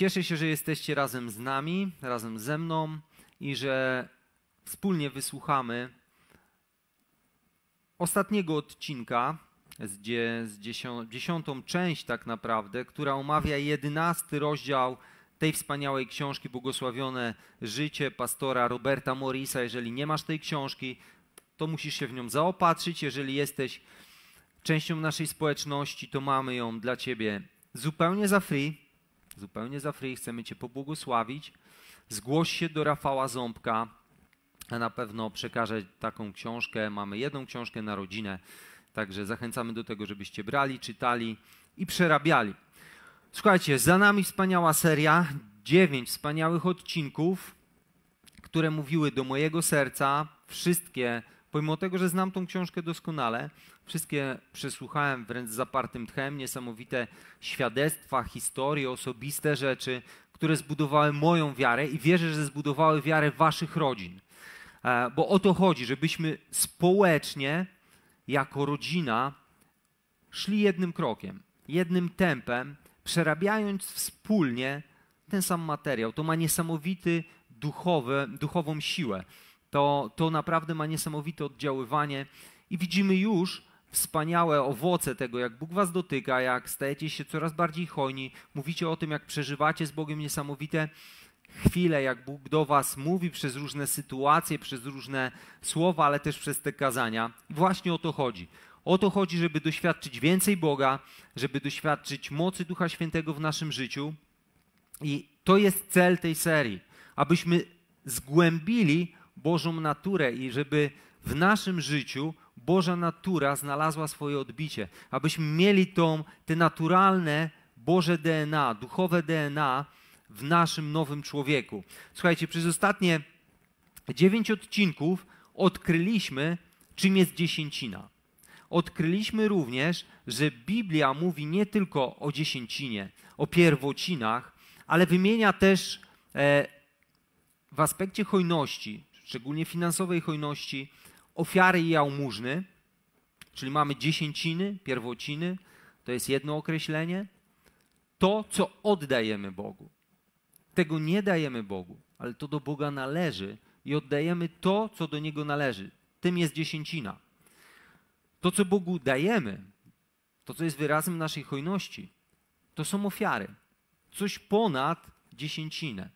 Cieszę się, że jesteście razem z nami, razem ze mną i że wspólnie wysłuchamy ostatniego odcinka, z dziesią, dziesiątą część tak naprawdę, która omawia jedenasty rozdział tej wspaniałej książki Błogosławione Życie pastora Roberta Morisa. Jeżeli nie masz tej książki, to musisz się w nią zaopatrzyć. Jeżeli jesteś częścią naszej społeczności, to mamy ją dla Ciebie zupełnie za free zupełnie za free, chcemy Cię pobłogosławić. Zgłoś się do Rafała Ząbka, a na pewno przekażę taką książkę. Mamy jedną książkę na rodzinę, także zachęcamy do tego, żebyście brali, czytali i przerabiali. Słuchajcie, za nami wspaniała seria, dziewięć wspaniałych odcinków, które mówiły do mojego serca, wszystkie, pomimo tego, że znam tą książkę doskonale, Wszystkie przesłuchałem wręcz zapartym tchem, niesamowite świadectwa, historie, osobiste rzeczy, które zbudowały moją wiarę i wierzę, że zbudowały wiarę waszych rodzin. E, bo o to chodzi, żebyśmy społecznie, jako rodzina, szli jednym krokiem, jednym tempem, przerabiając wspólnie ten sam materiał. To ma niesamowity duchowy, duchową siłę. To, to naprawdę ma niesamowite oddziaływanie i widzimy już, wspaniałe owoce tego, jak Bóg was dotyka, jak stajecie się coraz bardziej hojni, mówicie o tym, jak przeżywacie z Bogiem niesamowite chwile, jak Bóg do was mówi przez różne sytuacje, przez różne słowa, ale też przez te kazania. I właśnie o to chodzi. O to chodzi, żeby doświadczyć więcej Boga, żeby doświadczyć mocy Ducha Świętego w naszym życiu. I to jest cel tej serii, abyśmy zgłębili Bożą naturę i żeby w naszym życiu Boża natura znalazła swoje odbicie, abyśmy mieli tą, te naturalne Boże DNA, duchowe DNA w naszym nowym człowieku. Słuchajcie, przez ostatnie dziewięć odcinków odkryliśmy, czym jest dziesięcina. Odkryliśmy również, że Biblia mówi nie tylko o dziesięcinie, o pierwocinach, ale wymienia też e, w aspekcie hojności, szczególnie finansowej hojności, ofiary i jałmużny, czyli mamy dziesięciny, pierwociny, to jest jedno określenie, to, co oddajemy Bogu. Tego nie dajemy Bogu, ale to do Boga należy i oddajemy to, co do Niego należy. Tym jest dziesięcina. To, co Bogu dajemy, to, co jest wyrazem naszej hojności, to są ofiary. Coś ponad dziesięcinę.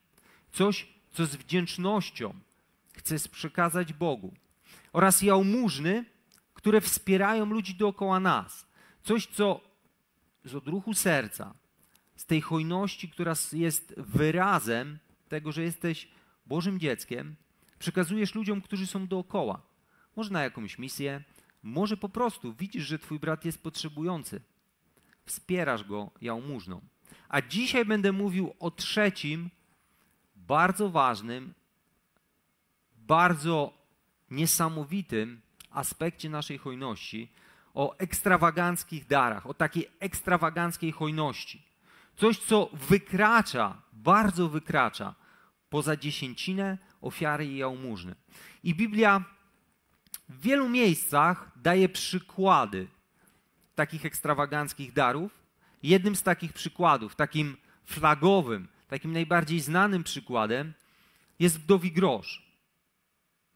Coś, co z wdzięcznością chcesz przekazać Bogu oraz jałmużny, które wspierają ludzi dookoła nas. Coś, co z odruchu serca, z tej hojności, która jest wyrazem tego, że jesteś Bożym dzieckiem, przekazujesz ludziom, którzy są dookoła. Może na jakąś misję, może po prostu widzisz, że twój brat jest potrzebujący. Wspierasz go jałmużną. A dzisiaj będę mówił o trzecim, bardzo ważnym, bardzo niesamowitym aspekcie naszej hojności, o ekstrawaganckich darach, o takiej ekstrawaganckiej hojności. Coś, co wykracza, bardzo wykracza poza dziesięcinę, ofiary i jałmużny. I Biblia w wielu miejscach daje przykłady takich ekstrawaganckich darów. Jednym z takich przykładów, takim flagowym, takim najbardziej znanym przykładem jest wdowi grosz.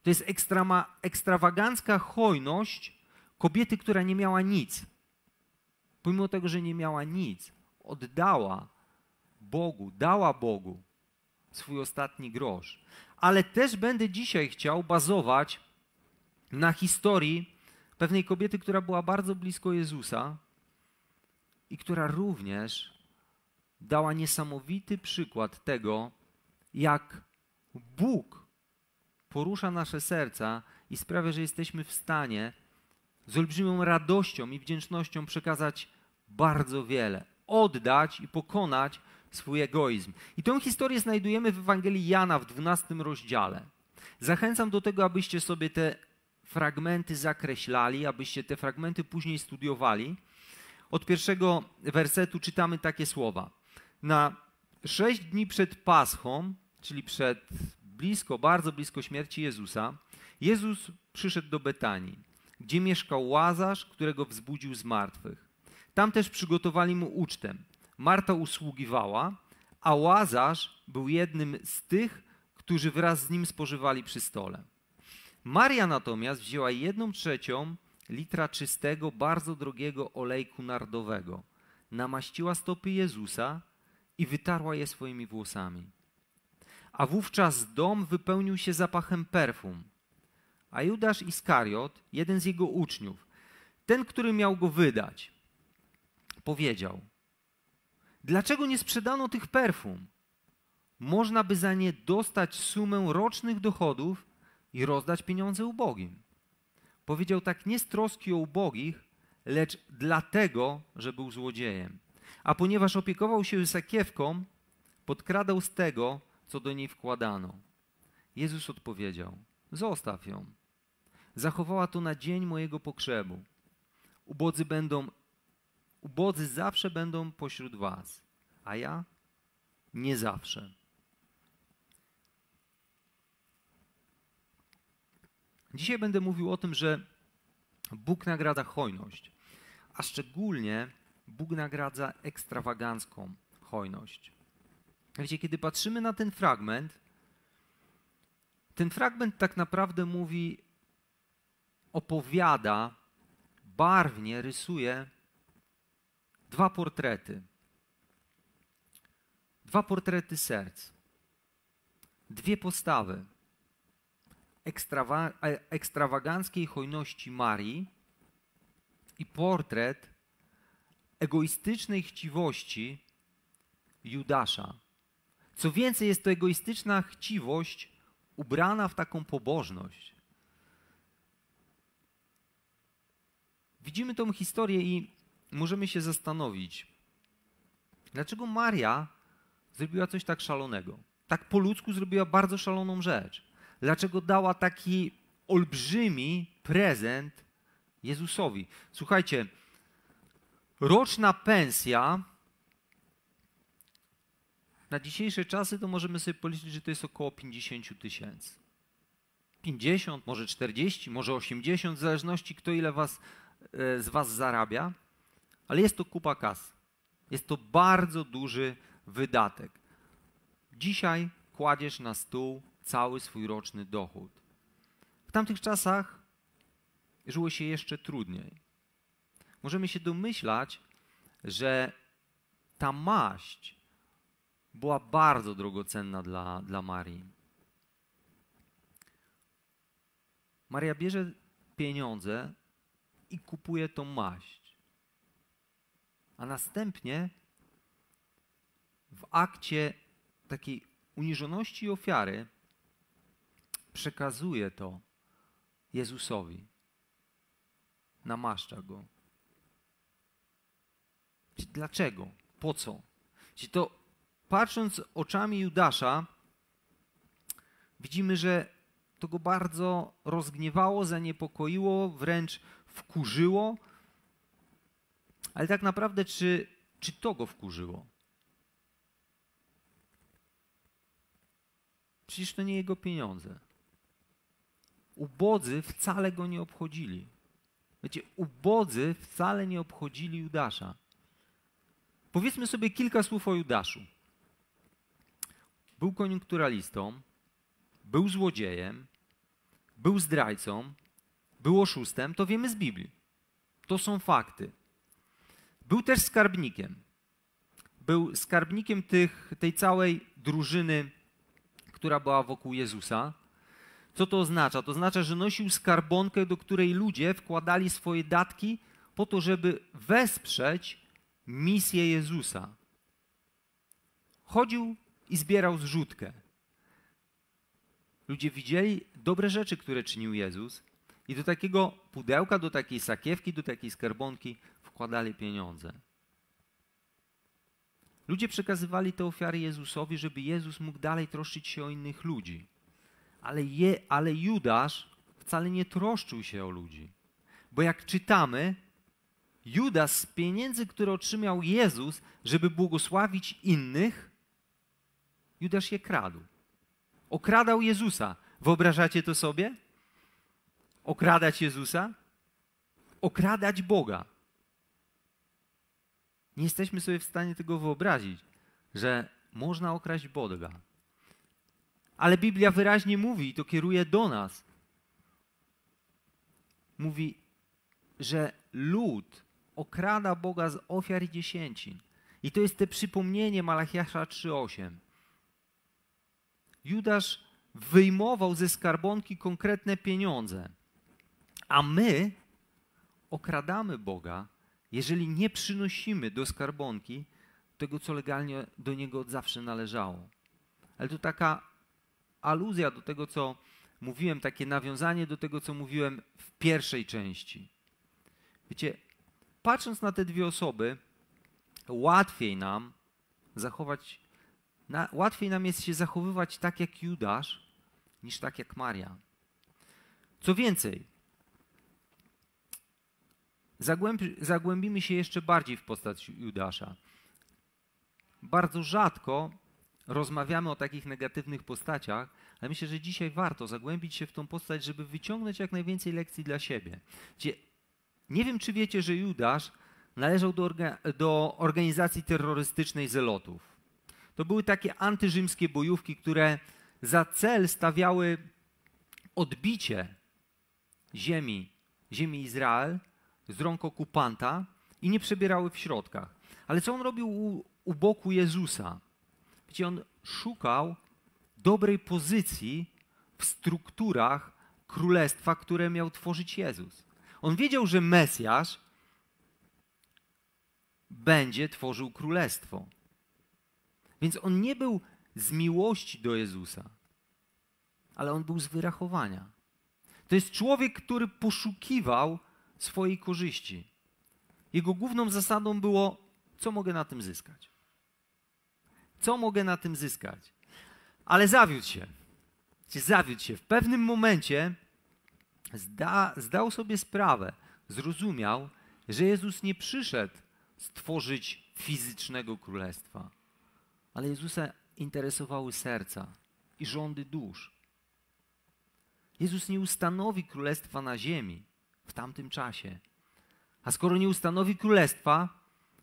To jest ekstrama, ekstrawagancka hojność kobiety, która nie miała nic. Pomimo tego, że nie miała nic, oddała Bogu, dała Bogu swój ostatni grosz. Ale też będę dzisiaj chciał bazować na historii pewnej kobiety, która była bardzo blisko Jezusa i która również dała niesamowity przykład tego, jak Bóg porusza nasze serca i sprawia, że jesteśmy w stanie z olbrzymią radością i wdzięcznością przekazać bardzo wiele, oddać i pokonać swój egoizm. I tę historię znajdujemy w Ewangelii Jana w 12 rozdziale. Zachęcam do tego, abyście sobie te fragmenty zakreślali, abyście te fragmenty później studiowali. Od pierwszego wersetu czytamy takie słowa. Na sześć dni przed Paschą, czyli przed blisko, bardzo blisko śmierci Jezusa, Jezus przyszedł do Betanii, gdzie mieszkał łazarz, którego wzbudził z martwych. Tam też przygotowali mu ucztę. Marta usługiwała, a łazarz był jednym z tych, którzy wraz z nim spożywali przy stole. Maria natomiast wzięła jedną trzecią litra czystego, bardzo drogiego olejku nardowego, namaściła stopy Jezusa i wytarła je swoimi włosami. A wówczas dom wypełnił się zapachem perfum. A Judasz Iskariot, jeden z jego uczniów, ten, który miał go wydać, powiedział: Dlaczego nie sprzedano tych perfum? Można by za nie dostać sumę rocznych dochodów i rozdać pieniądze ubogim. Powiedział tak nie z troski o ubogich, lecz dlatego, że był złodziejem. A ponieważ opiekował się sakiewką, podkradał z tego, co do niej wkładano. Jezus odpowiedział: Zostaw ją. Zachowała to na dzień mojego pogrzebu. Ubodzy będą, ubodzy zawsze będą pośród was, a ja nie zawsze. Dzisiaj będę mówił o tym, że Bóg nagradza hojność, a szczególnie Bóg nagradza ekstrawagancką hojność. Wiecie, kiedy patrzymy na ten fragment, ten fragment tak naprawdę mówi, opowiada, barwnie rysuje dwa portrety. Dwa portrety serc. Dwie postawy. Ekstrawa e, ekstrawaganckiej hojności Marii i portret egoistycznej chciwości Judasza. Co więcej, jest to egoistyczna chciwość ubrana w taką pobożność. Widzimy tą historię i możemy się zastanowić, dlaczego Maria zrobiła coś tak szalonego. Tak po ludzku zrobiła bardzo szaloną rzecz. Dlaczego dała taki olbrzymi prezent Jezusowi? Słuchajcie, roczna pensja na dzisiejsze czasy to możemy sobie policzyć, że to jest około 50 tysięcy. 50, może 40, może 80, w zależności kto ile was, e, z Was zarabia, ale jest to kupa kas. Jest to bardzo duży wydatek. Dzisiaj kładziesz na stół cały swój roczny dochód. W tamtych czasach żyło się jeszcze trudniej. Możemy się domyślać, że ta maść była bardzo drogocenna dla, dla Marii. Maria bierze pieniądze i kupuje tą maść. A następnie w akcie takiej uniżoności i ofiary przekazuje to Jezusowi. Namaszcza go. Dlaczego? Po co? To patrząc oczami Judasza, widzimy, że to go bardzo rozgniewało, zaniepokoiło, wręcz wkurzyło. Ale tak naprawdę, czy, czy to go wkurzyło? Przecież to nie jego pieniądze. Ubodzy wcale go nie obchodzili. Wiecie, ubodzy wcale nie obchodzili Judasza. Powiedzmy sobie kilka słów o Judaszu był koniunkturalistą, był złodziejem, był zdrajcą, był oszustem, to wiemy z Biblii. To są fakty. Był też skarbnikiem. Był skarbnikiem tych, tej całej drużyny, która była wokół Jezusa. Co to oznacza? To oznacza, że nosił skarbonkę, do której ludzie wkładali swoje datki po to, żeby wesprzeć misję Jezusa. Chodził i zbierał zrzutkę. Ludzie widzieli dobre rzeczy, które czynił Jezus, i do takiego pudełka, do takiej sakiewki, do takiej skarbonki wkładali pieniądze. Ludzie przekazywali te ofiary Jezusowi, żeby Jezus mógł dalej troszczyć się o innych ludzi. Ale, je, ale Judasz wcale nie troszczył się o ludzi. Bo jak czytamy, Judasz z pieniędzy, które otrzymał Jezus, żeby błogosławić innych, Judasz je kradł. Okradał Jezusa. Wyobrażacie to sobie? Okradać Jezusa? Okradać Boga. Nie jesteśmy sobie w stanie tego wyobrazić, że można okraść Boga. Ale Biblia wyraźnie mówi, i to kieruje do nas. Mówi, że lud okrada Boga z ofiar i dziesięcin. I to jest te przypomnienie Malachiasza 3:8. Judasz wyjmował ze skarbonki konkretne pieniądze, a my okradamy Boga, jeżeli nie przynosimy do skarbonki tego, co legalnie do niego od zawsze należało. Ale to taka aluzja do tego, co mówiłem, takie nawiązanie do tego, co mówiłem w pierwszej części. Wiecie, patrząc na te dwie osoby, łatwiej nam zachować na, łatwiej nam jest się zachowywać tak jak Judasz, niż tak jak Maria. Co więcej, zagłębimy się jeszcze bardziej w postać Judasza. Bardzo rzadko rozmawiamy o takich negatywnych postaciach, ale myślę, że dzisiaj warto zagłębić się w tą postać, żeby wyciągnąć jak najwięcej lekcji dla siebie. Gdzie, nie wiem, czy wiecie, że Judasz należał do, orga, do organizacji terrorystycznej Zelotów. To były takie antyrzymskie bojówki, które za cel stawiały odbicie ziemi, ziemi Izrael z rąk okupanta i nie przebierały w środkach. Ale co on robił u, u boku Jezusa? Wiecie, on szukał dobrej pozycji w strukturach królestwa, które miał tworzyć Jezus. On wiedział, że Mesjasz będzie tworzył królestwo. Więc on nie był z miłości do Jezusa, ale on był z wyrachowania. To jest człowiek, który poszukiwał swojej korzyści. Jego główną zasadą było, co mogę na tym zyskać. Co mogę na tym zyskać? Ale zawiódł się. Zawiódł się. W pewnym momencie zda, zdał sobie sprawę, zrozumiał, że Jezus nie przyszedł stworzyć fizycznego królestwa, ale Jezusa interesowały serca i rządy dusz. Jezus nie ustanowi królestwa na ziemi w tamtym czasie. A skoro nie ustanowi królestwa,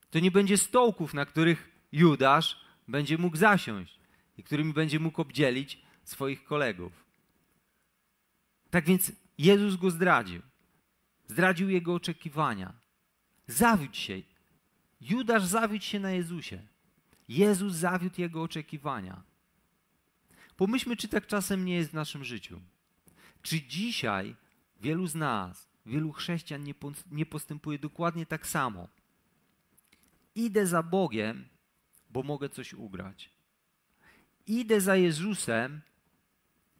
to nie będzie stołków, na których Judasz będzie mógł zasiąść i którymi będzie mógł obdzielić swoich kolegów. Tak więc Jezus go zdradził. Zdradził jego oczekiwania. Zawiódł się. Judasz zawiódł się na Jezusie. Jezus zawiódł jego oczekiwania. Pomyślmy, czy tak czasem nie jest w naszym życiu. Czy dzisiaj wielu z nas, wielu chrześcijan nie, nie postępuje dokładnie tak samo? Idę za Bogiem, bo mogę coś ugrać. Idę za Jezusem,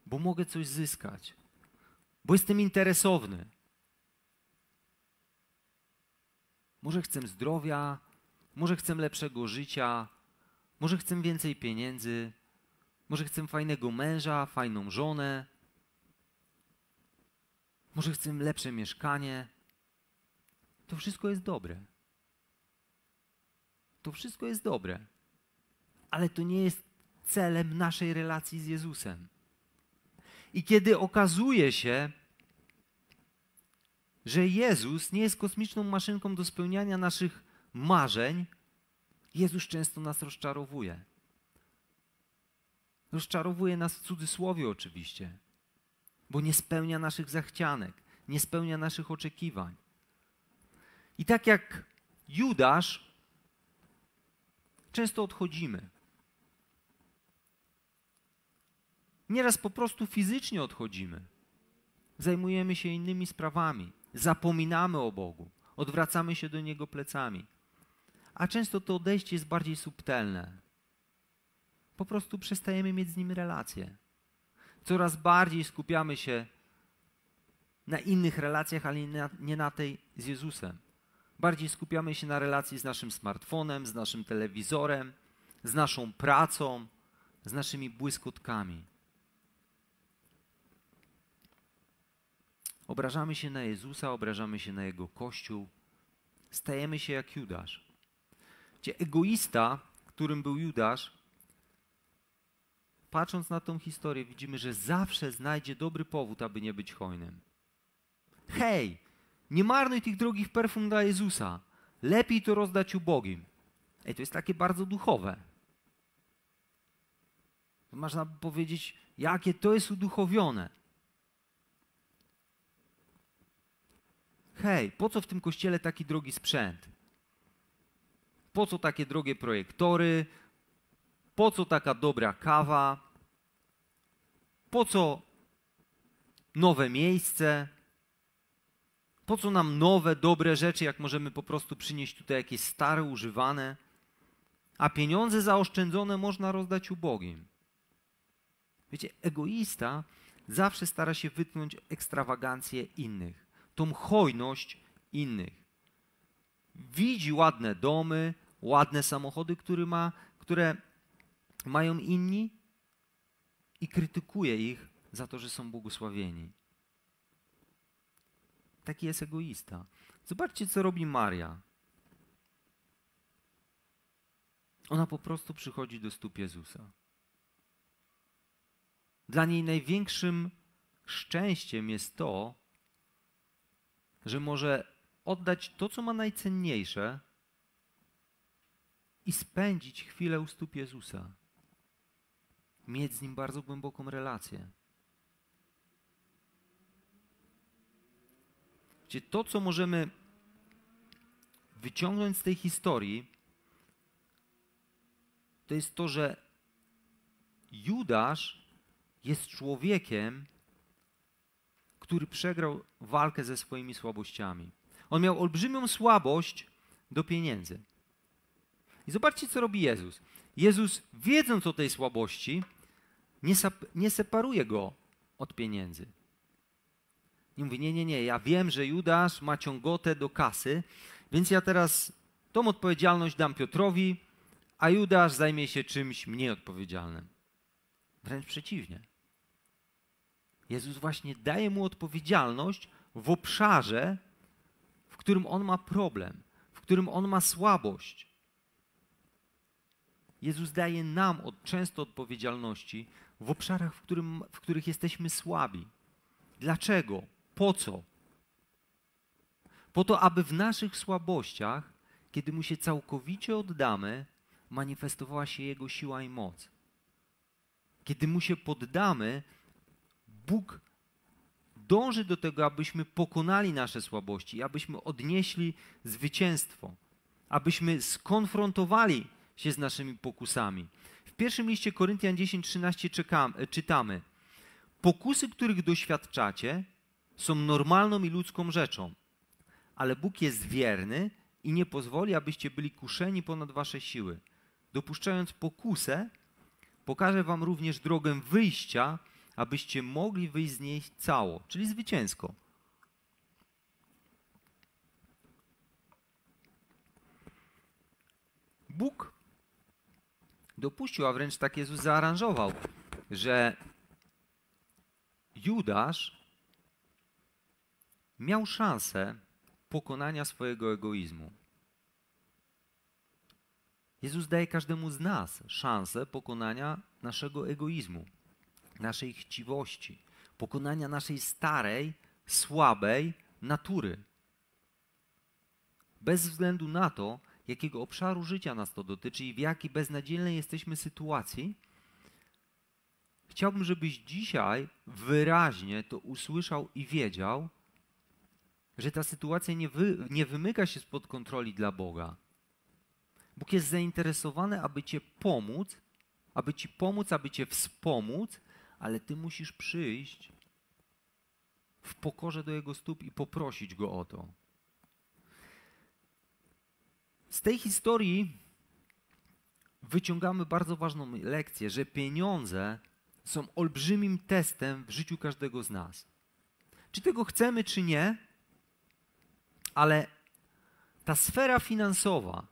bo mogę coś zyskać, bo jestem interesowny. Może chcę zdrowia, może chcę lepszego życia, może chcę więcej pieniędzy, może chcę fajnego męża, fajną żonę, może chcę lepsze mieszkanie. To wszystko jest dobre. To wszystko jest dobre. Ale to nie jest celem naszej relacji z Jezusem. I kiedy okazuje się, że Jezus nie jest kosmiczną maszynką do spełniania naszych marzeń, Jezus często nas rozczarowuje. Rozczarowuje nas w cudzysłowie oczywiście, bo nie spełnia naszych zachcianek, nie spełnia naszych oczekiwań. I tak jak Judasz, często odchodzimy. Nieraz po prostu fizycznie odchodzimy. Zajmujemy się innymi sprawami, zapominamy o Bogu, odwracamy się do Niego plecami a często to odejście jest bardziej subtelne. Po prostu przestajemy mieć z nim relacje. Coraz bardziej skupiamy się na innych relacjach, ale nie na, nie na tej z Jezusem. Bardziej skupiamy się na relacji z naszym smartfonem, z naszym telewizorem, z naszą pracą, z naszymi błyskotkami. Obrażamy się na Jezusa, obrażamy się na Jego Kościół, stajemy się jak Judasz. Gdzie egoista, którym był Judasz, patrząc na tą historię, widzimy, że zawsze znajdzie dobry powód, aby nie być hojnym. Hej, nie marnuj tych drogich perfum dla Jezusa. Lepiej to rozdać ubogim. Ej, to jest takie bardzo duchowe. Można powiedzieć, jakie to jest uduchowione. Hej, po co w tym kościele taki drogi sprzęt? po co takie drogie projektory, po co taka dobra kawa, po co nowe miejsce, po co nam nowe, dobre rzeczy, jak możemy po prostu przynieść tutaj jakieś stare, używane, a pieniądze zaoszczędzone można rozdać ubogim. Wiecie, egoista zawsze stara się wytknąć ekstrawagancję innych, tą hojność innych. Widzi ładne domy, ładne samochody, które, ma, które mają inni i krytykuje ich za to, że są błogosławieni. Taki jest egoista. Zobaczcie, co robi Maria. Ona po prostu przychodzi do stóp Jezusa. Dla niej największym szczęściem jest to, że może oddać to, co ma najcenniejsze, i spędzić chwilę u stóp Jezusa. Mieć z Nim bardzo głęboką relację. Gdzie to, co możemy wyciągnąć z tej historii, to jest to, że Judasz jest człowiekiem, który przegrał walkę ze swoimi słabościami. On miał olbrzymią słabość do pieniędzy. I zobaczcie, co robi Jezus. Jezus, wiedząc o tej słabości, nie, nie separuje go od pieniędzy. Nie, mówi, nie, nie, nie, ja wiem, że Judasz ma ciągotę do kasy, więc ja teraz tą odpowiedzialność dam Piotrowi, a Judasz zajmie się czymś mniej odpowiedzialnym. Wręcz przeciwnie. Jezus właśnie daje mu odpowiedzialność w obszarze, w którym on ma problem, w którym on ma słabość. Jezus daje nam od, często odpowiedzialności w obszarach, w, którym, w których jesteśmy słabi. Dlaczego? Po co? Po to, aby w naszych słabościach, kiedy mu się całkowicie oddamy, manifestowała się jego siła i moc. Kiedy mu się poddamy, Bóg dąży do tego, abyśmy pokonali nasze słabości, abyśmy odnieśli zwycięstwo, abyśmy skonfrontowali się z naszymi pokusami. W pierwszym liście Koryntian 10:13 e, czytamy: Pokusy, których doświadczacie, są normalną i ludzką rzeczą, ale Bóg jest wierny i nie pozwoli, abyście byli kuszeni ponad wasze siły. Dopuszczając pokusę, pokaże wam również drogę wyjścia, abyście mogli wyjść z niej cało, czyli zwycięsko. Bóg dopuścił, a wręcz tak Jezus zaaranżował, że Judasz miał szansę pokonania swojego egoizmu. Jezus daje każdemu z nas szansę pokonania naszego egoizmu, naszej chciwości, pokonania naszej starej, słabej natury. Bez względu na to, jakiego obszaru życia nas to dotyczy i w jakiej beznadziejnej jesteśmy sytuacji, chciałbym, żebyś dzisiaj wyraźnie to usłyszał i wiedział, że ta sytuacja nie, wy, nie wymyka się spod kontroli dla Boga. Bóg jest zainteresowany, aby Cię pomóc, aby Ci pomóc, aby Cię wspomóc, ale Ty musisz przyjść w pokorze do Jego stóp i poprosić Go o to. Z tej historii wyciągamy bardzo ważną lekcję, że pieniądze są olbrzymim testem w życiu każdego z nas. Czy tego chcemy, czy nie, ale ta sfera finansowa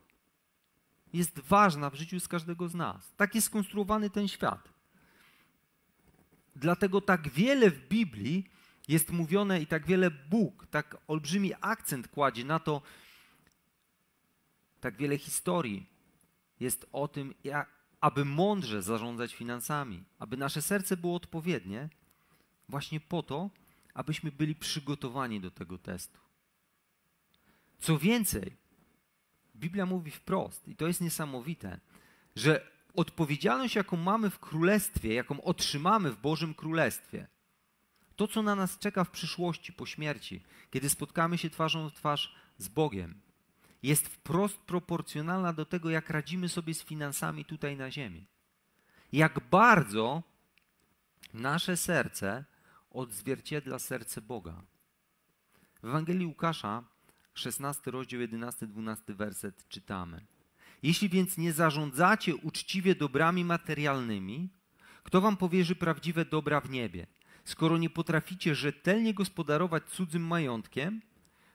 jest ważna w życiu z każdego z nas. Tak jest skonstruowany ten świat. Dlatego tak wiele w Biblii jest mówione i tak wiele Bóg, tak olbrzymi akcent kładzie na to, tak wiele historii jest o tym, aby mądrze zarządzać finansami, aby nasze serce było odpowiednie, właśnie po to, abyśmy byli przygotowani do tego testu. Co więcej, Biblia mówi wprost, i to jest niesamowite, że odpowiedzialność, jaką mamy w królestwie, jaką otrzymamy w Bożym Królestwie, to, co na nas czeka w przyszłości, po śmierci, kiedy spotkamy się twarzą w twarz z Bogiem, jest wprost proporcjonalna do tego, jak radzimy sobie z finansami tutaj na Ziemi. Jak bardzo nasze serce odzwierciedla serce Boga. W Ewangelii Łukasza, 16 rozdział, 11-12 werset czytamy. Jeśli więc nie zarządzacie uczciwie dobrami materialnymi, kto wam powierzy prawdziwe dobra w niebie? Skoro nie potraficie rzetelnie gospodarować cudzym majątkiem,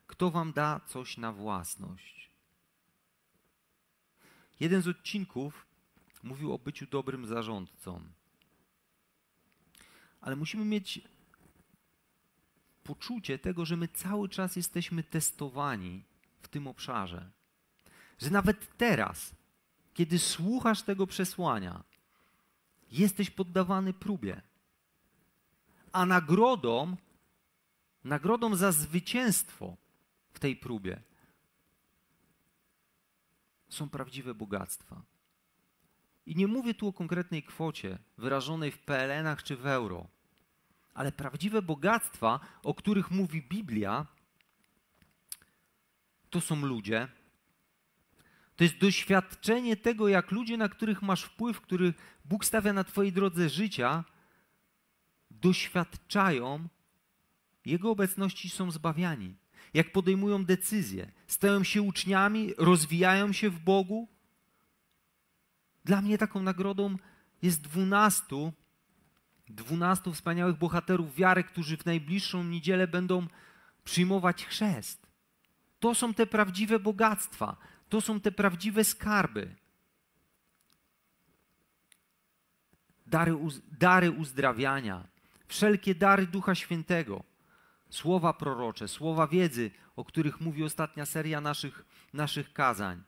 kto wam da coś na własność? Jeden z odcinków mówił o byciu dobrym zarządcą. Ale musimy mieć poczucie tego, że my cały czas jesteśmy testowani w tym obszarze. Że nawet teraz, kiedy słuchasz tego przesłania, jesteś poddawany próbie. A nagrodą, nagrodą za zwycięstwo w tej próbie są prawdziwe bogactwa. I nie mówię tu o konkretnej kwocie wyrażonej w PLN-ach czy w euro, ale prawdziwe bogactwa, o których mówi Biblia, to są ludzie. To jest doświadczenie tego, jak ludzie, na których masz wpływ, których Bóg stawia na Twojej drodze życia, doświadczają Jego obecności, są zbawiani jak podejmują decyzje. Stają się uczniami, rozwijają się w Bogu. Dla mnie taką nagrodą jest dwunastu, dwunastu wspaniałych bohaterów wiary, którzy w najbliższą niedzielę będą przyjmować chrzest. To są te prawdziwe bogactwa, to są te prawdziwe skarby. Dary, uz dary uzdrawiania, wszelkie dary Ducha Świętego słowa prorocze, słowa wiedzy, o których mówi ostatnia seria naszych, naszych kazań.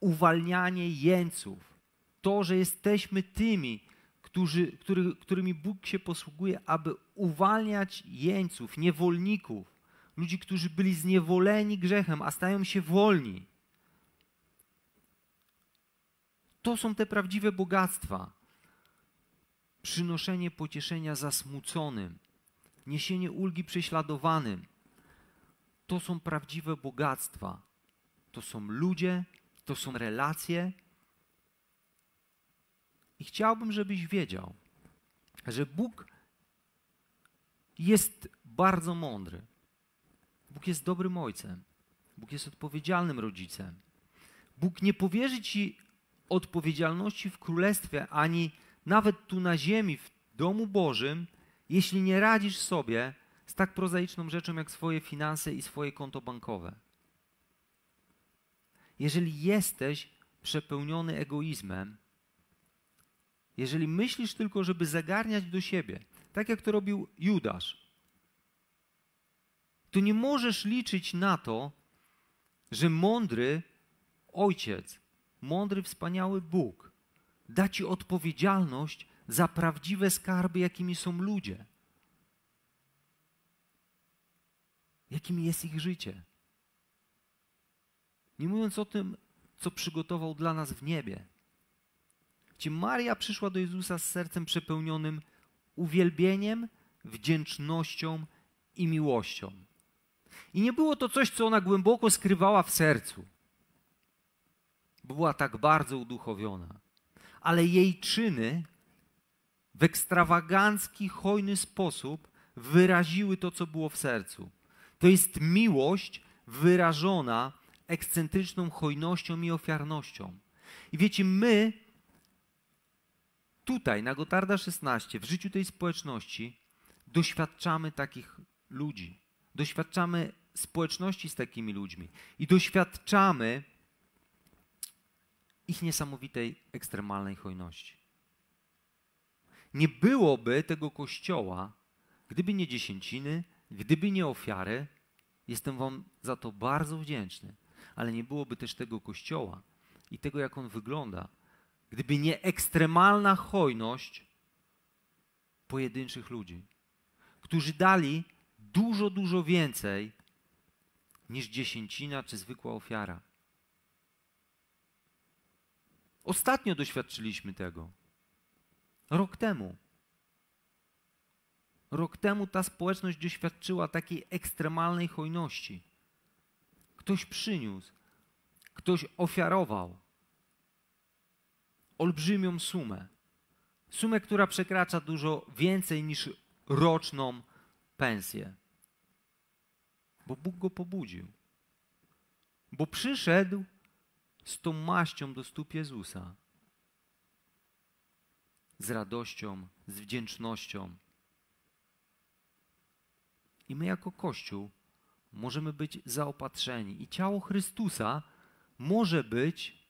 Uwalnianie jeńców. To, że jesteśmy tymi, którzy, który, którymi Bóg się posługuje, aby uwalniać jeńców, niewolników, ludzi, którzy byli zniewoleni grzechem, a stają się wolni. To są te prawdziwe bogactwa przynoszenie pocieszenia zasmuconym, niesienie ulgi prześladowanym. To są prawdziwe bogactwa. To są ludzie, to są relacje. I chciałbym, żebyś wiedział, że Bóg jest bardzo mądry. Bóg jest dobrym ojcem. Bóg jest odpowiedzialnym rodzicem. Bóg nie powierzy ci odpowiedzialności w królestwie ani nawet tu na ziemi, w domu Bożym, jeśli nie radzisz sobie z tak prozaiczną rzeczą jak swoje finanse i swoje konto bankowe. Jeżeli jesteś przepełniony egoizmem, jeżeli myślisz tylko, żeby zagarniać do siebie, tak jak to robił Judasz, to nie możesz liczyć na to, że mądry ojciec, mądry, wspaniały Bóg da ci odpowiedzialność za prawdziwe skarby, jakimi są ludzie. Jakimi jest ich życie. Nie mówiąc o tym, co przygotował dla nas w niebie. Gdzie Maria przyszła do Jezusa z sercem przepełnionym uwielbieniem, wdzięcznością i miłością. I nie było to coś, co ona głęboko skrywała w sercu, bo była tak bardzo uduchowiona ale jej czyny w ekstrawagancki, hojny sposób wyraziły to, co było w sercu. To jest miłość wyrażona ekscentryczną hojnością i ofiarnością. I wiecie, my tutaj, na Gotarda 16, w życiu tej społeczności, doświadczamy takich ludzi. Doświadczamy społeczności z takimi ludźmi i doświadczamy ich niesamowitej ekstremalnej hojności. Nie byłoby tego kościoła, gdyby nie dziesięciny, gdyby nie ofiary. Jestem Wam za to bardzo wdzięczny, ale nie byłoby też tego kościoła i tego, jak on wygląda, gdyby nie ekstremalna hojność pojedynczych ludzi, którzy dali dużo, dużo więcej niż dziesięcina czy zwykła ofiara. Ostatnio doświadczyliśmy tego. Rok temu. Rok temu ta społeczność doświadczyła takiej ekstremalnej hojności. Ktoś przyniósł, ktoś ofiarował olbrzymią sumę. Sumę, która przekracza dużo więcej niż roczną pensję. Bo Bóg go pobudził. Bo przyszedł z tą maścią do stóp Jezusa. Z radością, z wdzięcznością. I my jako Kościół możemy być zaopatrzeni. I ciało Chrystusa może być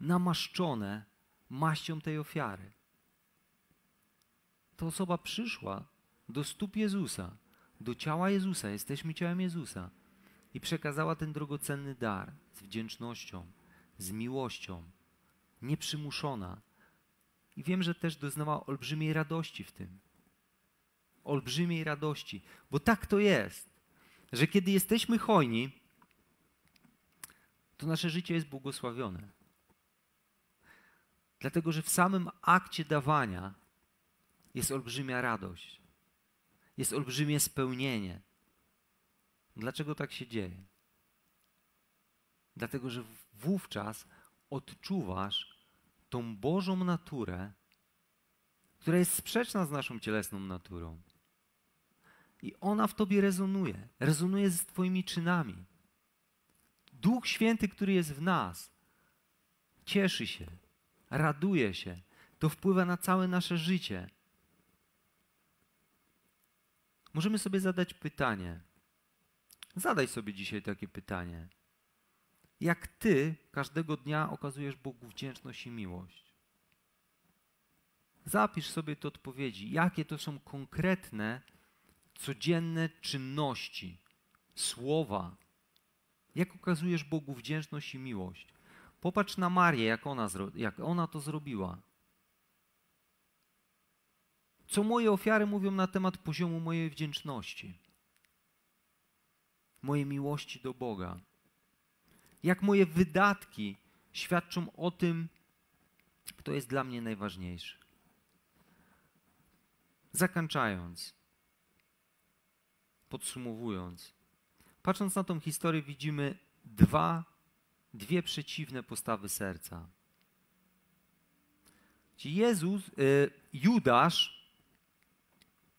namaszczone maścią tej ofiary. Ta osoba przyszła do stóp Jezusa, do ciała Jezusa, jesteśmy ciałem Jezusa i przekazała ten drogocenny dar z wdzięcznością, z miłością, nieprzymuszona. I wiem, że też doznała olbrzymiej radości w tym. Olbrzymiej radości, bo tak to jest, że kiedy jesteśmy hojni, to nasze życie jest błogosławione. Dlatego, że w samym akcie dawania jest olbrzymia radość, jest olbrzymie spełnienie Dlaczego tak się dzieje? Dlatego, że wówczas odczuwasz tą Bożą naturę, która jest sprzeczna z naszą cielesną naturą. I ona w tobie rezonuje, rezonuje z Twoimi czynami. Duch Święty, który jest w nas, cieszy się, raduje się. To wpływa na całe nasze życie. Możemy sobie zadać pytanie: Zadaj sobie dzisiaj takie pytanie. Jak ty każdego dnia okazujesz Bogu wdzięczność i miłość? Zapisz sobie te odpowiedzi. Jakie to są konkretne, codzienne czynności, słowa? Jak okazujesz Bogu wdzięczność i miłość? Popatrz na Marię, jak ona, jak ona to zrobiła. Co moje ofiary mówią na temat poziomu mojej wdzięczności? mojej miłości do Boga? Jak moje wydatki świadczą o tym, kto jest dla mnie najważniejszy? Zakończając, podsumowując, patrząc na tą historię, widzimy dwa, dwie przeciwne postawy serca. Jezus, y, Judasz,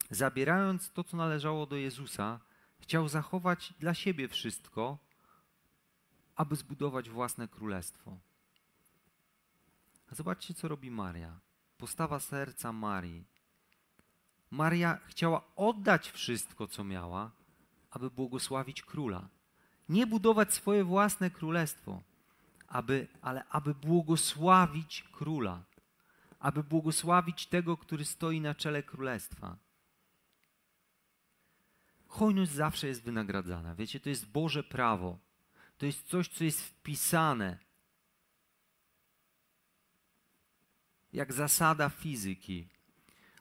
zabierając to, co należało do Jezusa, Chciał zachować dla siebie wszystko, aby zbudować własne królestwo. A zobaczcie, co robi Maria. Postawa serca Marii. Maria chciała oddać wszystko, co miała, aby błogosławić króla. Nie budować swoje własne królestwo, aby, ale aby błogosławić króla, aby błogosławić tego, który stoi na czele królestwa. Hojność zawsze jest wynagradzana. Wiecie, to jest Boże prawo. To jest coś, co jest wpisane. Jak zasada fizyki.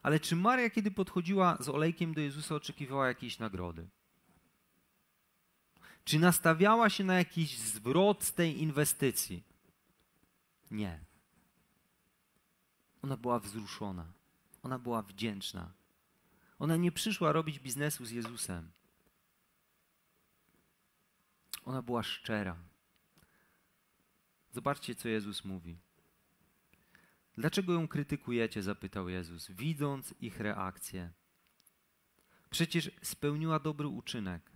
Ale czy Maria, kiedy podchodziła z olejkiem do Jezusa, oczekiwała jakiejś nagrody? Czy nastawiała się na jakiś zwrot z tej inwestycji? Nie. Ona była wzruszona. Ona była wdzięczna. Ona nie przyszła robić biznesu z Jezusem. Ona była szczera. Zobaczcie, co Jezus mówi. Dlaczego ją krytykujecie? zapytał Jezus, widząc ich reakcję. Przecież spełniła dobry uczynek.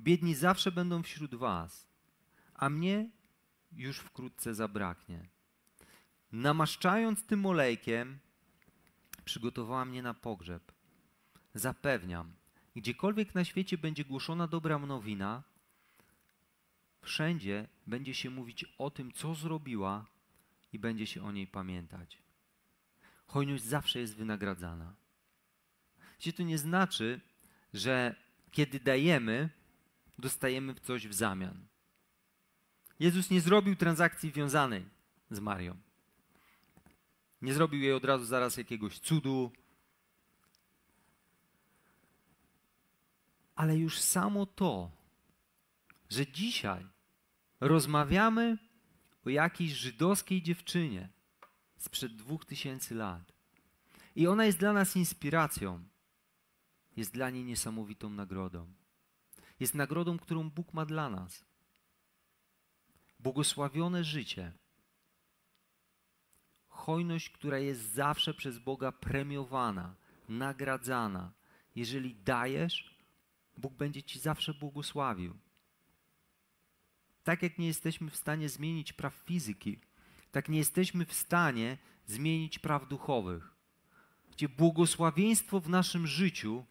Biedni zawsze będą wśród was, a mnie już wkrótce zabraknie. Namaszczając tym olejkiem, przygotowała mnie na pogrzeb. Zapewniam, gdziekolwiek na świecie będzie głoszona dobra nowina, wszędzie będzie się mówić o tym, co zrobiła i będzie się o niej pamiętać. Hojność zawsze jest wynagradzana. Czy to nie znaczy, że kiedy dajemy, dostajemy coś w zamian. Jezus nie zrobił transakcji wiązanej z Marią. Nie zrobił jej od razu zaraz jakiegoś cudu, Ale już samo to, że dzisiaj rozmawiamy o jakiejś żydowskiej dziewczynie sprzed dwóch tysięcy lat i ona jest dla nas inspiracją, jest dla niej niesamowitą nagrodą. Jest nagrodą, którą Bóg ma dla nas. Błogosławione życie hojność, która jest zawsze przez Boga premiowana, nagradzana. Jeżeli dajesz, Bóg będzie ci zawsze błogosławił. Tak jak nie jesteśmy w stanie zmienić praw fizyki, tak nie jesteśmy w stanie zmienić praw duchowych. Gdzie błogosławieństwo w naszym życiu,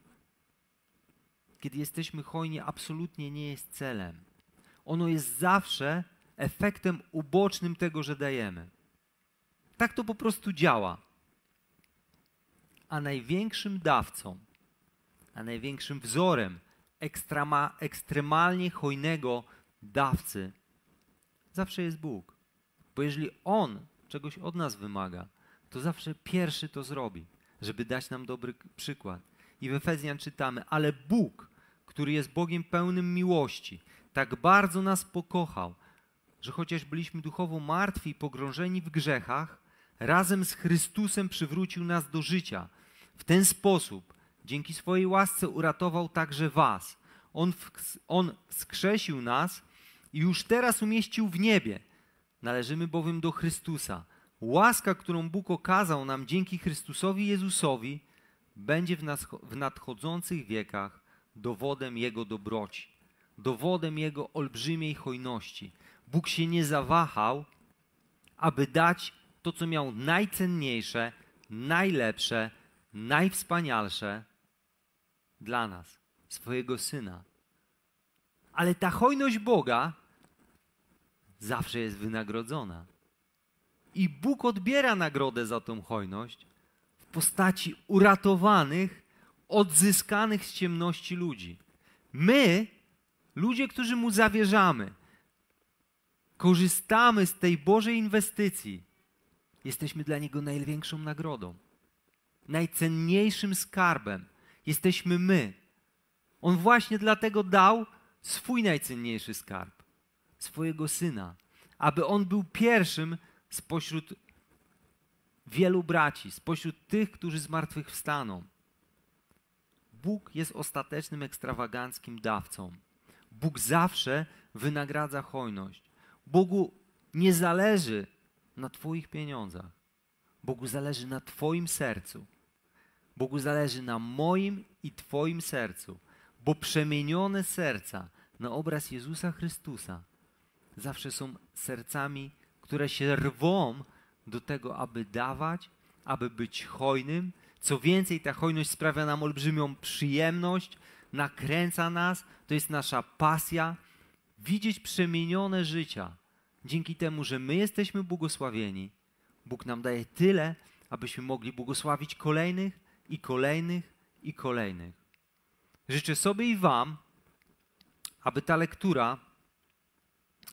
kiedy jesteśmy hojni, absolutnie nie jest celem. Ono jest zawsze efektem ubocznym tego, że dajemy. Tak to po prostu działa. A największym dawcą, a największym wzorem ekstrema, ekstremalnie hojnego dawcy, zawsze jest Bóg. Bo jeżeli On czegoś od nas wymaga, to zawsze pierwszy to zrobi, żeby dać nam dobry przykład. I w Efezjan czytamy, ale Bóg, który jest Bogiem pełnym miłości, tak bardzo nas pokochał, że chociaż byliśmy duchowo martwi i pogrążeni w grzechach, razem z Chrystusem przywrócił nas do życia. W ten sposób Dzięki swojej łasce uratował także was. On, on wskrzesił nas i już teraz umieścił w niebie. Należymy bowiem do Chrystusa. Łaska, którą Bóg okazał nam dzięki Chrystusowi Jezusowi, będzie w, nas, w nadchodzących wiekach dowodem Jego dobroci, dowodem Jego olbrzymiej hojności. Bóg się nie zawahał, aby dać to, co miał najcenniejsze, najlepsze, najwspanialsze dla nas, swojego syna. Ale ta hojność Boga zawsze jest wynagrodzona. I Bóg odbiera nagrodę za tą hojność w postaci uratowanych, odzyskanych z ciemności ludzi. My, ludzie, którzy mu zawierzamy, korzystamy z tej Bożej inwestycji, jesteśmy dla niego największą nagrodą, najcenniejszym skarbem jesteśmy my. On właśnie dlatego dał swój najcenniejszy skarb, swojego syna, aby on był pierwszym spośród wielu braci, spośród tych, którzy zmartwychwstaną. Bóg jest ostatecznym ekstrawaganckim dawcą. Bóg zawsze wynagradza hojność. Bogu nie zależy na Twoich pieniądzach. Bogu zależy na Twoim sercu. Bogu zależy na moim i Twoim sercu, bo przemienione serca na obraz Jezusa Chrystusa zawsze są sercami, które się rwą do tego, aby dawać, aby być hojnym. Co więcej, ta hojność sprawia nam olbrzymią przyjemność, nakręca nas, to jest nasza pasja. Widzieć przemienione życia dzięki temu, że my jesteśmy błogosławieni. Bóg nam daje tyle, abyśmy mogli błogosławić kolejnych, i kolejnych i kolejnych. Życzę sobie i Wam, aby ta lektura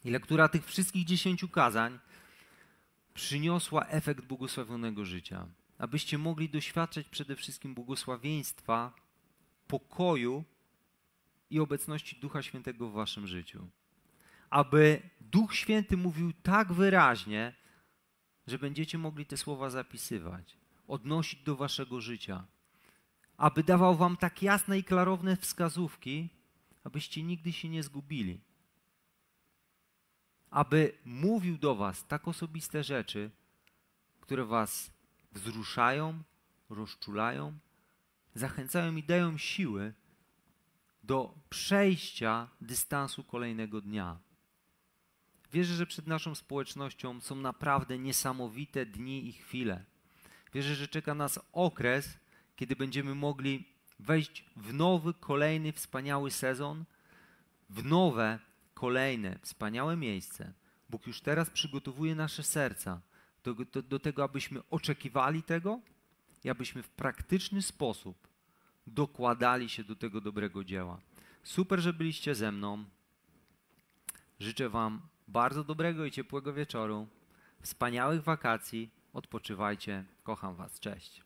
i lektura tych wszystkich dziesięciu kazań przyniosła efekt błogosławionego życia. Abyście mogli doświadczać przede wszystkim błogosławieństwa, pokoju i obecności Ducha Świętego w Waszym życiu. Aby Duch Święty mówił tak wyraźnie, że będziecie mogli te słowa zapisywać odnosić do waszego życia, aby dawał wam tak jasne i klarowne wskazówki, abyście nigdy się nie zgubili, aby mówił do was tak osobiste rzeczy, które was wzruszają, rozczulają, zachęcają i dają siły do przejścia dystansu kolejnego dnia. Wierzę, że przed naszą społecznością są naprawdę niesamowite dni i chwile. Wierzę, że czeka nas okres, kiedy będziemy mogli wejść w nowy, kolejny, wspaniały sezon, w nowe, kolejne, wspaniałe miejsce. Bóg już teraz przygotowuje nasze serca do, do, do tego, abyśmy oczekiwali tego i abyśmy w praktyczny sposób dokładali się do tego dobrego dzieła. Super, że byliście ze mną. Życzę Wam bardzo dobrego i ciepłego wieczoru, wspaniałych wakacji. Odpoczywajcie. Kocham Was. Cześć.